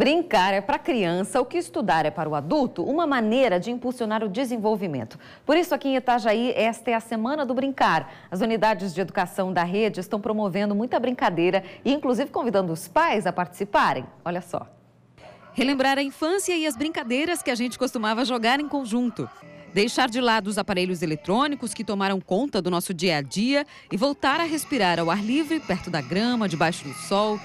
Brincar é para criança, o que estudar é para o adulto, uma maneira de impulsionar o desenvolvimento. Por isso, aqui em Itajaí, esta é a Semana do Brincar. As unidades de educação da rede estão promovendo muita brincadeira e, inclusive, convidando os pais a participarem. Olha só. Relembrar a infância e as brincadeiras que a gente costumava jogar em conjunto. Deixar de lado os aparelhos eletrônicos que tomaram conta do nosso dia a dia e voltar a respirar ao ar livre, perto da grama, debaixo do sol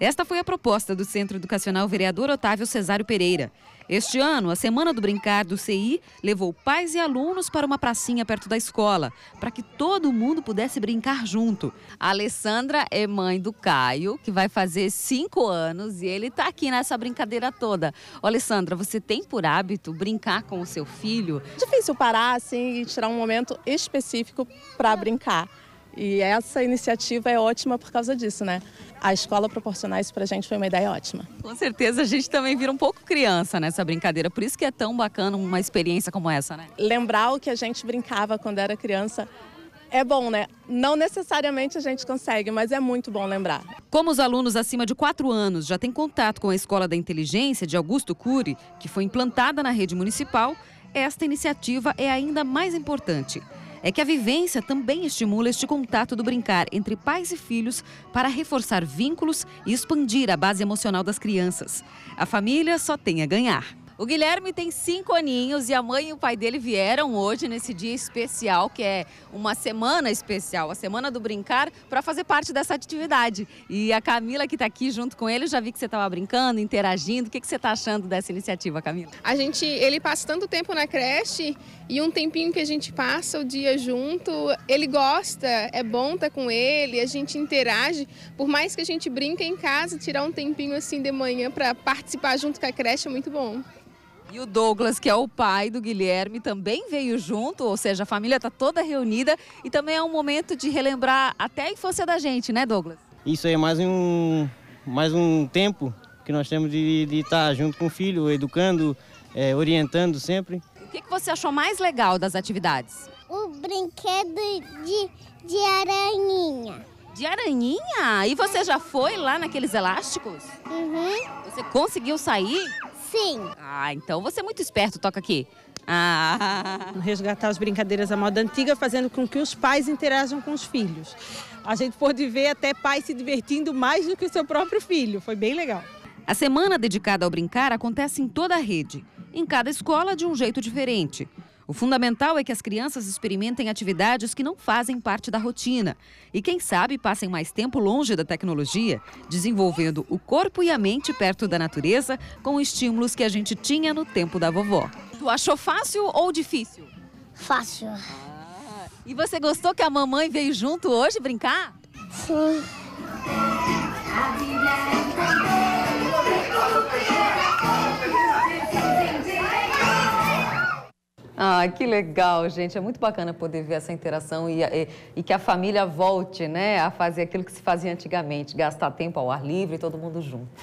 esta foi a proposta do Centro Educacional Vereador Otávio Cesário Pereira. Este ano, a Semana do Brincar do CI levou pais e alunos para uma pracinha perto da escola, para que todo mundo pudesse brincar junto. A Alessandra é mãe do Caio, que vai fazer cinco anos, e ele está aqui nessa brincadeira toda. Ô, Alessandra, você tem por hábito brincar com o seu filho? Difícil parar assim e tirar um momento específico para brincar. E essa iniciativa é ótima por causa disso, né? A escola proporcionar isso pra gente foi uma ideia ótima. Com certeza a gente também vira um pouco criança nessa brincadeira, por isso que é tão bacana uma experiência como essa, né? Lembrar o que a gente brincava quando era criança é bom, né? Não necessariamente a gente consegue, mas é muito bom lembrar. Como os alunos acima de 4 anos já têm contato com a Escola da Inteligência de Augusto Cury, que foi implantada na rede municipal, esta iniciativa é ainda mais importante é que a vivência também estimula este contato do brincar entre pais e filhos para reforçar vínculos e expandir a base emocional das crianças. A família só tem a ganhar. O Guilherme tem cinco aninhos e a mãe e o pai dele vieram hoje nesse dia especial, que é uma semana especial, a semana do brincar, para fazer parte dessa atividade. E a Camila que está aqui junto com ele, já vi que você estava brincando, interagindo. O que, que você está achando dessa iniciativa, Camila? A gente, ele passa tanto tempo na creche e um tempinho que a gente passa o dia junto, ele gosta, é bom estar tá com ele, a gente interage. Por mais que a gente brinque em casa, tirar um tempinho assim de manhã para participar junto com a creche é muito bom. E o Douglas, que é o pai do Guilherme, também veio junto, ou seja, a família está toda reunida e também é um momento de relembrar até a infância da gente, né, Douglas? Isso aí é mais um, mais um tempo que nós temos de, estar tá junto com o filho, educando, é, orientando sempre. O que, que você achou mais legal das atividades? O brinquedo de, de aranhinha. De aranhinha? E você já foi lá naqueles elásticos? Uhum. Você conseguiu sair? Sim. Ah, então você é muito esperto, toca aqui. Ah. Resgatar as brincadeiras à moda antiga, fazendo com que os pais interajam com os filhos. A gente pôde ver até pais se divertindo mais do que o seu próprio filho. Foi bem legal. A semana dedicada ao brincar acontece em toda a rede, em cada escola de um jeito diferente. O fundamental é que as crianças experimentem atividades que não fazem parte da rotina e, quem sabe, passem mais tempo longe da tecnologia, desenvolvendo o corpo e a mente perto da natureza com estímulos que a gente tinha no tempo da vovó. Tu achou fácil ou difícil? Fácil. Ah, e você gostou que a mamãe veio junto hoje brincar? Sim. A vida é que legal, gente. É muito bacana poder ver essa interação e, e, e, que a família volte né, a fazer aquilo que se fazia antigamente, gastar tempo ao ar livre, todo mundo junto.